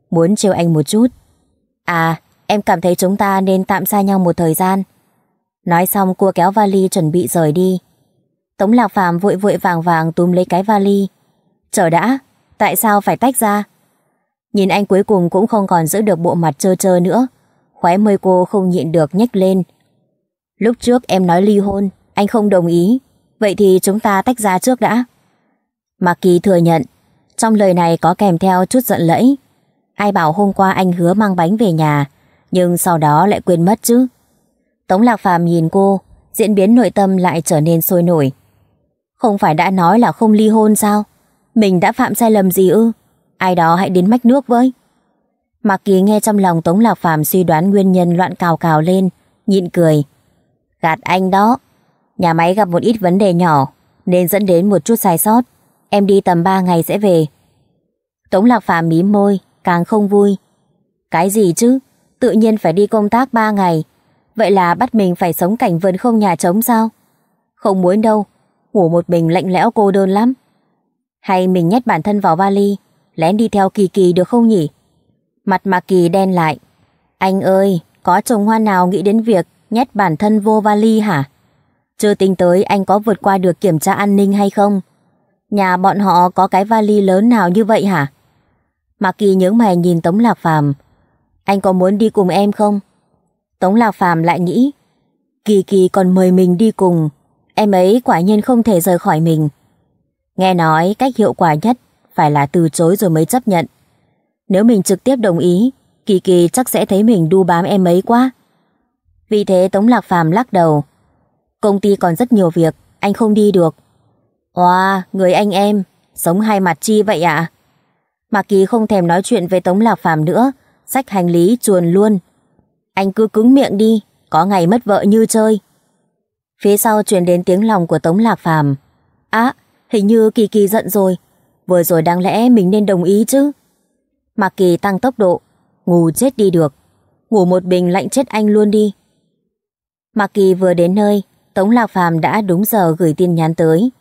Muốn trêu anh một chút. À, Em cảm thấy chúng ta nên tạm xa nhau một thời gian. Nói xong cô kéo vali chuẩn bị rời đi. Tống Lạc Phạm vội vội vàng vàng túm lấy cái vali. Chờ đã, tại sao phải tách ra? Nhìn anh cuối cùng cũng không còn giữ được bộ mặt trơ trơ nữa. Khóe môi cô không nhịn được nhếch lên. Lúc trước em nói ly hôn, anh không đồng ý. Vậy thì chúng ta tách ra trước đã. Mạc Kỳ thừa nhận, trong lời này có kèm theo chút giận lẫy. Ai bảo hôm qua anh hứa mang bánh về nhà, nhưng sau đó lại quên mất chứ. Tống Lạc Phàm nhìn cô, diễn biến nội tâm lại trở nên sôi nổi. Không phải đã nói là không ly hôn sao? Mình đã phạm sai lầm gì ư? Ai đó hãy đến mách nước với. Mạc Kỳ nghe trong lòng Tống Lạc Phàm suy đoán nguyên nhân loạn cào cào lên, nhịn cười. Gạt anh đó, nhà máy gặp một ít vấn đề nhỏ, nên dẫn đến một chút sai sót. Em đi tầm 3 ngày sẽ về. Tống Lạc Phàm mím môi, càng không vui. Cái gì chứ? tự nhiên phải đi công tác 3 ngày. Vậy là bắt mình phải sống cảnh vườn không nhà trống sao? Không muốn đâu, ngủ một mình lạnh lẽo cô đơn lắm. Hay mình nhét bản thân vào vali, lén đi theo Kỳ Kỳ được không nhỉ? Mặt mà Kỳ đen lại. Anh ơi, có trồng hoa nào nghĩ đến việc nhét bản thân vô vali hả? Chưa tính tới anh có vượt qua được kiểm tra an ninh hay không? Nhà bọn họ có cái vali lớn nào như vậy hả? Mạc Kỳ nhớ mày nhìn Tống Lạc Phàm anh có muốn đi cùng em không? Tống Lạc Phàm lại nghĩ, Kỳ Kỳ còn mời mình đi cùng, em ấy quả nhiên không thể rời khỏi mình. Nghe nói cách hiệu quả nhất phải là từ chối rồi mới chấp nhận. Nếu mình trực tiếp đồng ý, Kỳ Kỳ chắc sẽ thấy mình đu bám em ấy quá. Vì thế Tống Lạc Phàm lắc đầu. Công ty còn rất nhiều việc, anh không đi được. Oa, wow, người anh em, sống hai mặt chi vậy ạ? À? Mạc Kỳ không thèm nói chuyện với Tống Lạc Phàm nữa, Xách hành lý chuồn luôn Anh cứ cứng miệng đi Có ngày mất vợ như chơi Phía sau truyền đến tiếng lòng của Tống Lạc Phàm Á hình như Kỳ Kỳ giận rồi Vừa rồi đáng lẽ mình nên đồng ý chứ Mạc Kỳ tăng tốc độ Ngủ chết đi được Ngủ một bình lạnh chết anh luôn đi Mạc Kỳ vừa đến nơi Tống Lạc Phàm đã đúng giờ gửi tin nhắn tới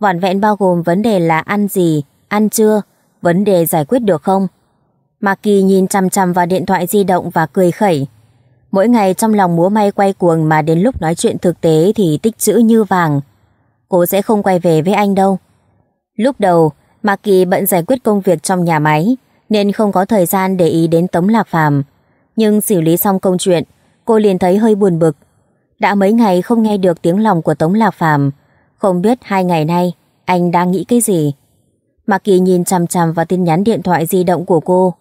vỏn vẹn bao gồm vấn đề là ăn gì, ăn chưa, vấn đề giải quyết được không, mà Kỳ nhìn chằm chằm vào điện thoại di động và cười khẩy. Mỗi ngày trong lòng múa may quay cuồng mà đến lúc nói chuyện thực tế thì tích chữ như vàng. Cô sẽ không quay về với anh đâu. Lúc đầu, Mạc Kỳ bận giải quyết công việc trong nhà máy nên không có thời gian để ý đến Tống Lạc Phàm. Nhưng xử lý xong công chuyện, cô liền thấy hơi buồn bực. Đã mấy ngày không nghe được tiếng lòng của Tống Lạc Phàm, không biết hai ngày nay anh đang nghĩ cái gì. Mạc Kỳ nhìn chằm chằm vào tin nhắn điện thoại di động của cô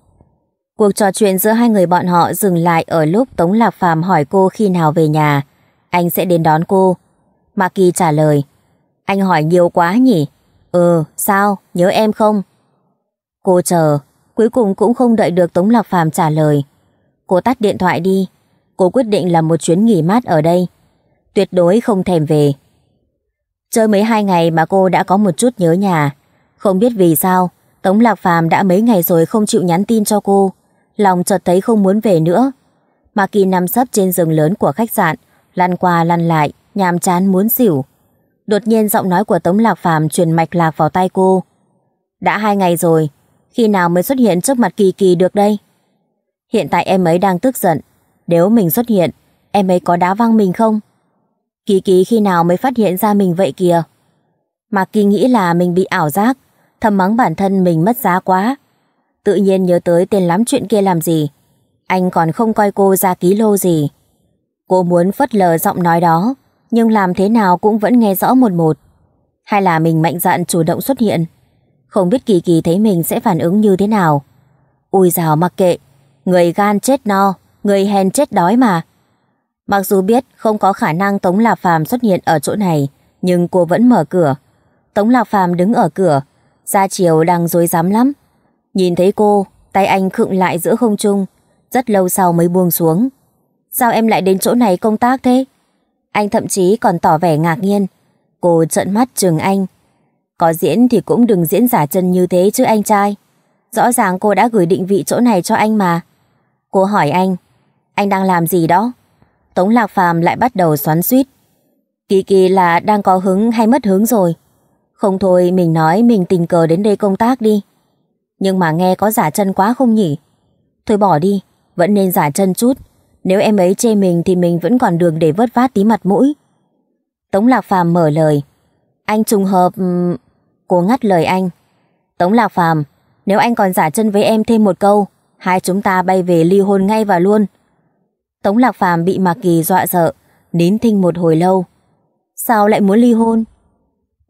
Cuộc trò chuyện giữa hai người bọn họ dừng lại ở lúc Tống Lạc Phàm hỏi cô khi nào về nhà. Anh sẽ đến đón cô. Mạc Kỳ trả lời. Anh hỏi nhiều quá nhỉ? Ừ, sao? Nhớ em không? Cô chờ, cuối cùng cũng không đợi được Tống Lạc Phàm trả lời. Cô tắt điện thoại đi. Cô quyết định làm một chuyến nghỉ mát ở đây. Tuyệt đối không thèm về. Chơi mấy hai ngày mà cô đã có một chút nhớ nhà. Không biết vì sao, Tống Lạc Phàm đã mấy ngày rồi không chịu nhắn tin cho cô lòng chợt thấy không muốn về nữa. Mà kỳ nằm sấp trên giường lớn của khách sạn, lăn qua lăn lại, nhàm chán muốn xỉu. Đột nhiên giọng nói của Tống Lạc Phàm truyền mạch lạc vào tay cô. Đã hai ngày rồi, khi nào mới xuất hiện trước mặt Kỳ Kỳ được đây? Hiện tại em ấy đang tức giận, nếu mình xuất hiện, em ấy có đá văng mình không? Kỳ Kỳ khi nào mới phát hiện ra mình vậy kìa? Mà nghĩ là mình bị ảo giác, thầm mắng bản thân mình mất giá quá, tự nhiên nhớ tới tên lắm chuyện kia làm gì. Anh còn không coi cô ra ký lô gì. Cô muốn phất lờ giọng nói đó, nhưng làm thế nào cũng vẫn nghe rõ một một. Hay là mình mạnh dạn chủ động xuất hiện. Không biết Kỳ Kỳ thấy mình sẽ phản ứng như thế nào. Ui dào mặc kệ, người gan chết no, người hèn chết đói mà. Mặc dù biết không có khả năng Tống Lạc Phàm xuất hiện ở chỗ này, nhưng cô vẫn mở cửa. Tống Lạc Phàm đứng ở cửa, ra chiều đang dối rắm lắm, Nhìn thấy cô, tay anh khựng lại giữa không trung, rất lâu sau mới buông xuống. Sao em lại đến chỗ này công tác thế? Anh thậm chí còn tỏ vẻ ngạc nhiên. Cô trợn mắt trường anh. Có diễn thì cũng đừng diễn giả chân như thế chứ anh trai. Rõ ràng cô đã gửi định vị chỗ này cho anh mà. Cô hỏi anh, anh đang làm gì đó? Tống Lạc Phàm lại bắt đầu xoắn suýt. Kỳ kỳ là đang có hứng hay mất hứng rồi. Không thôi mình nói mình tình cờ đến đây công tác đi. Nhưng mà nghe có giả chân quá không nhỉ? Thôi bỏ đi, vẫn nên giả chân chút. Nếu em ấy chê mình thì mình vẫn còn đường để vớt vát tí mặt mũi. Tống Lạc Phàm mở lời. Anh trùng hợp... Cô ngắt lời anh. Tống Lạc Phàm nếu anh còn giả chân với em thêm một câu, hai chúng ta bay về ly hôn ngay và luôn. Tống Lạc Phàm bị Mạc Kỳ dọa sợ, nín thinh một hồi lâu. Sao lại muốn ly hôn?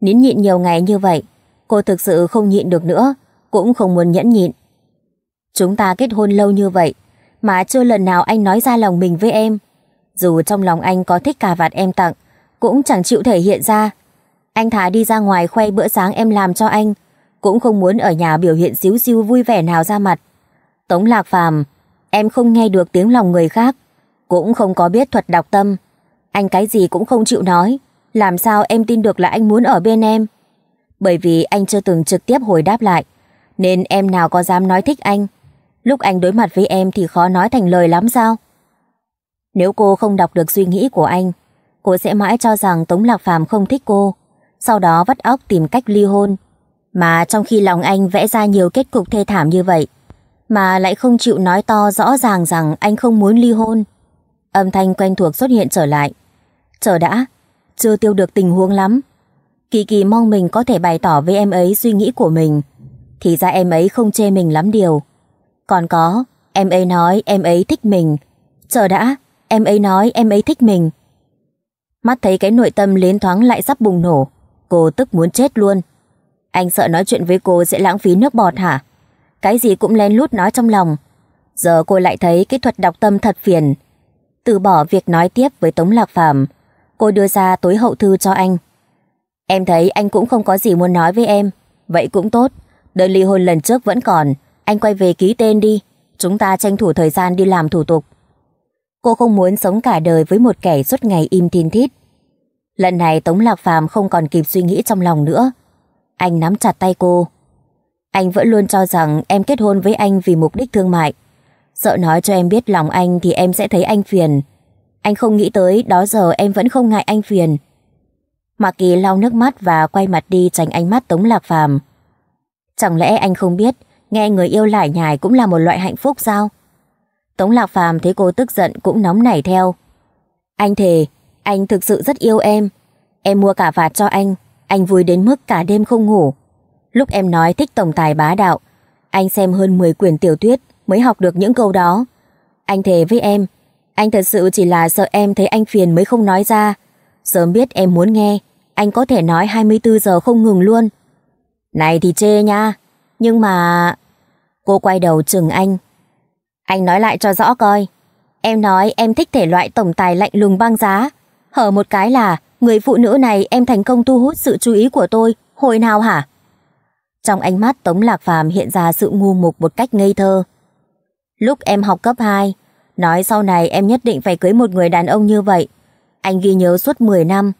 Nín nhịn nhiều ngày như vậy, cô thực sự không nhịn được nữa, cũng không muốn nhẫn nhịn. Chúng ta kết hôn lâu như vậy, mà chưa lần nào anh nói ra lòng mình với em. Dù trong lòng anh có thích cà vạt em tặng, cũng chẳng chịu thể hiện ra. Anh thà đi ra ngoài khoe bữa sáng em làm cho anh, cũng không muốn ở nhà biểu hiện xíu xiu vui vẻ nào ra mặt. Tống Lạc Phàm, em không nghe được tiếng lòng người khác, cũng không có biết thuật đọc tâm. Anh cái gì cũng không chịu nói, làm sao em tin được là anh muốn ở bên em? Bởi vì anh chưa từng trực tiếp hồi đáp lại, nên em nào có dám nói thích anh. Lúc anh đối mặt với em thì khó nói thành lời lắm sao? Nếu cô không đọc được suy nghĩ của anh, cô sẽ mãi cho rằng Tống Lạc Phàm không thích cô, sau đó vắt óc tìm cách ly hôn. Mà trong khi lòng anh vẽ ra nhiều kết cục thê thảm như vậy, mà lại không chịu nói to rõ ràng rằng anh không muốn ly hôn. Âm thanh quen thuộc xuất hiện trở lại. Chờ đã, chưa tiêu được tình huống lắm. Kỳ kỳ mong mình có thể bày tỏ với em ấy suy nghĩ của mình thì ra em ấy không chê mình lắm điều. Còn có, em ấy nói em ấy thích mình. Chờ đã, em ấy nói em ấy thích mình. Mắt thấy cái nội tâm liến thoáng lại sắp bùng nổ, cô tức muốn chết luôn. Anh sợ nói chuyện với cô sẽ lãng phí nước bọt hả? Cái gì cũng len lút nói trong lòng. Giờ cô lại thấy kỹ thuật đọc tâm thật phiền. Từ bỏ việc nói tiếp với Tống Lạc phàm, cô đưa ra tối hậu thư cho anh. Em thấy anh cũng không có gì muốn nói với em, vậy cũng tốt. Đơn ly hôn lần trước vẫn còn, anh quay về ký tên đi, chúng ta tranh thủ thời gian đi làm thủ tục. Cô không muốn sống cả đời với một kẻ suốt ngày im thiên thít. Lần này Tống Lạc Phàm không còn kịp suy nghĩ trong lòng nữa. Anh nắm chặt tay cô. Anh vẫn luôn cho rằng em kết hôn với anh vì mục đích thương mại. Sợ nói cho em biết lòng anh thì em sẽ thấy anh phiền. Anh không nghĩ tới đó giờ em vẫn không ngại anh phiền. Mạc Kỳ lau nước mắt và quay mặt đi tránh ánh mắt Tống Lạc Phàm Chẳng lẽ anh không biết nghe người yêu lại nhài cũng là một loại hạnh phúc sao? Tống Lạc Phàm thấy cô tức giận cũng nóng nảy theo. Anh thề, anh thực sự rất yêu em. Em mua cả vạt cho anh, anh vui đến mức cả đêm không ngủ. Lúc em nói thích tổng tài bá đạo, anh xem hơn 10 quyển tiểu thuyết mới học được những câu đó. Anh thề với em, anh thật sự chỉ là sợ em thấy anh phiền mới không nói ra. Sớm biết em muốn nghe, anh có thể nói 24 giờ không ngừng luôn. Này thì chê nha, nhưng mà... Cô quay đầu chừng anh. Anh nói lại cho rõ coi. Em nói em thích thể loại tổng tài lạnh lùng băng giá. Hở một cái là người phụ nữ này em thành công thu hút sự chú ý của tôi hồi nào hả? Trong ánh mắt Tống Lạc Phàm hiện ra sự ngu mục một cách ngây thơ. Lúc em học cấp 2, nói sau này em nhất định phải cưới một người đàn ông như vậy. Anh ghi nhớ suốt 10 năm.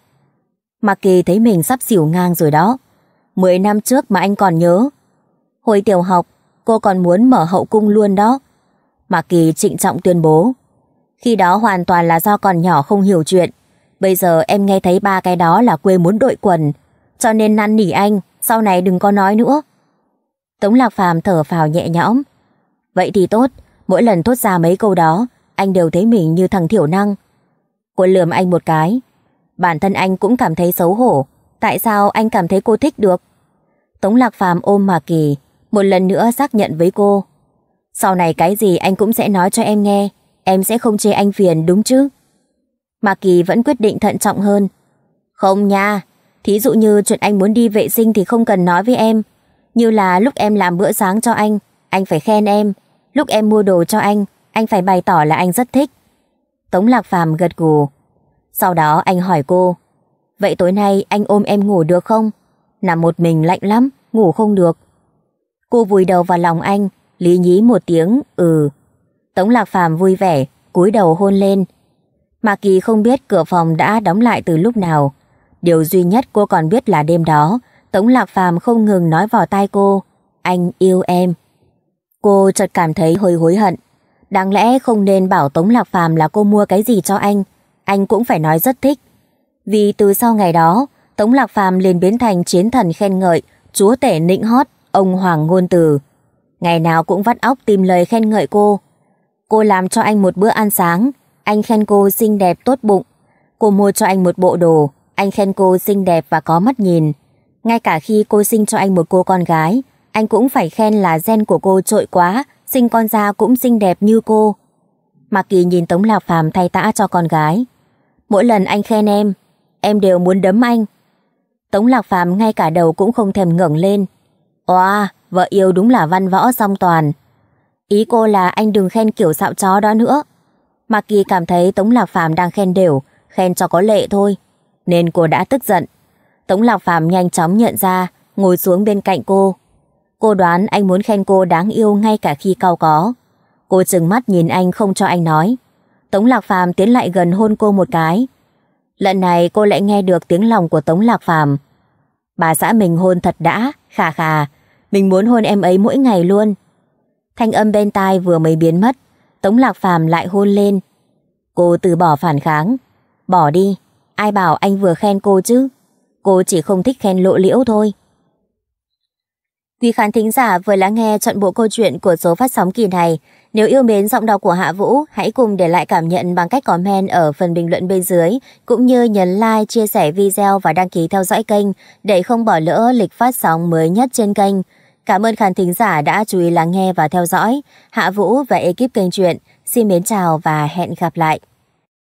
Mạc Kỳ thấy mình sắp xỉu ngang rồi đó. 10 năm trước mà anh còn nhớ. Hồi tiểu học, cô còn muốn mở hậu cung luôn đó. Mạc Kỳ trịnh trọng tuyên bố. Khi đó hoàn toàn là do còn nhỏ không hiểu chuyện. Bây giờ em nghe thấy ba cái đó là quê muốn đội quần. Cho nên năn nỉ anh, sau này đừng có nói nữa. Tống Lạc Phàm thở phào nhẹ nhõm. Vậy thì tốt, mỗi lần thốt ra mấy câu đó, anh đều thấy mình như thằng thiểu năng. Cô lườm anh một cái. Bản thân anh cũng cảm thấy xấu hổ Tại sao anh cảm thấy cô thích được? Tống Lạc Phàm ôm Mà Kỳ, một lần nữa xác nhận với cô. Sau này cái gì anh cũng sẽ nói cho em nghe, em sẽ không chê anh phiền đúng chứ? Mà Kỳ vẫn quyết định thận trọng hơn. Không nha, thí dụ như chuyện anh muốn đi vệ sinh thì không cần nói với em. Như là lúc em làm bữa sáng cho anh, anh phải khen em. Lúc em mua đồ cho anh, anh phải bày tỏ là anh rất thích. Tống Lạc Phàm gật gù. Sau đó anh hỏi cô, Vậy tối nay anh ôm em ngủ được không? Nằm một mình lạnh lắm, ngủ không được. Cô vùi đầu vào lòng anh, lý nhí một tiếng, ừ. Tống Lạc Phàm vui vẻ, cúi đầu hôn lên. Mạc Kỳ không biết cửa phòng đã đóng lại từ lúc nào. Điều duy nhất cô còn biết là đêm đó, Tống Lạc Phàm không ngừng nói vào tai cô, anh yêu em. Cô chợt cảm thấy hơi hối hận. Đáng lẽ không nên bảo Tống Lạc Phàm là cô mua cái gì cho anh, anh cũng phải nói rất thích vì từ sau ngày đó, Tống Lạc Phàm liền biến thành chiến thần khen ngợi, chúa tể nịnh hót, ông Hoàng Ngôn Từ. Ngày nào cũng vắt óc tìm lời khen ngợi cô. Cô làm cho anh một bữa ăn sáng, anh khen cô xinh đẹp tốt bụng. Cô mua cho anh một bộ đồ, anh khen cô xinh đẹp và có mắt nhìn. Ngay cả khi cô sinh cho anh một cô con gái, anh cũng phải khen là gen của cô trội quá, sinh con ra cũng xinh đẹp như cô. Mạc Kỳ nhìn Tống Lạc Phàm thay tã cho con gái. Mỗi lần anh khen em, em đều muốn đấm anh. Tống Lạc Phàm ngay cả đầu cũng không thèm ngẩng lên. Oa, vợ yêu đúng là văn võ song toàn. Ý cô là anh đừng khen kiểu xạo chó đó nữa. Mạc Kỳ cảm thấy Tống Lạc Phàm đang khen đều, khen cho có lệ thôi. Nên cô đã tức giận. Tống Lạc Phàm nhanh chóng nhận ra, ngồi xuống bên cạnh cô. Cô đoán anh muốn khen cô đáng yêu ngay cả khi cao có. Cô chừng mắt nhìn anh không cho anh nói. Tống Lạc Phàm tiến lại gần hôn cô một cái, Lần này cô lại nghe được tiếng lòng của Tống Lạc Phàm. Bà xã mình hôn thật đã, khà khà, mình muốn hôn em ấy mỗi ngày luôn. Thanh âm bên tai vừa mới biến mất, Tống Lạc Phàm lại hôn lên. Cô từ bỏ phản kháng, bỏ đi, ai bảo anh vừa khen cô chứ? Cô chỉ không thích khen lộ liễu thôi. Quý khán thính giả vừa lắng nghe chọn bộ câu chuyện của số phát sóng kỳ này, nếu yêu mến giọng đọc của Hạ Vũ, hãy cùng để lại cảm nhận bằng cách comment ở phần bình luận bên dưới, cũng như nhấn like, chia sẻ video và đăng ký theo dõi kênh để không bỏ lỡ lịch phát sóng mới nhất trên kênh. Cảm ơn khán thính giả đã chú ý lắng nghe và theo dõi. Hạ Vũ và ekip kênh truyện xin mến chào và hẹn gặp lại.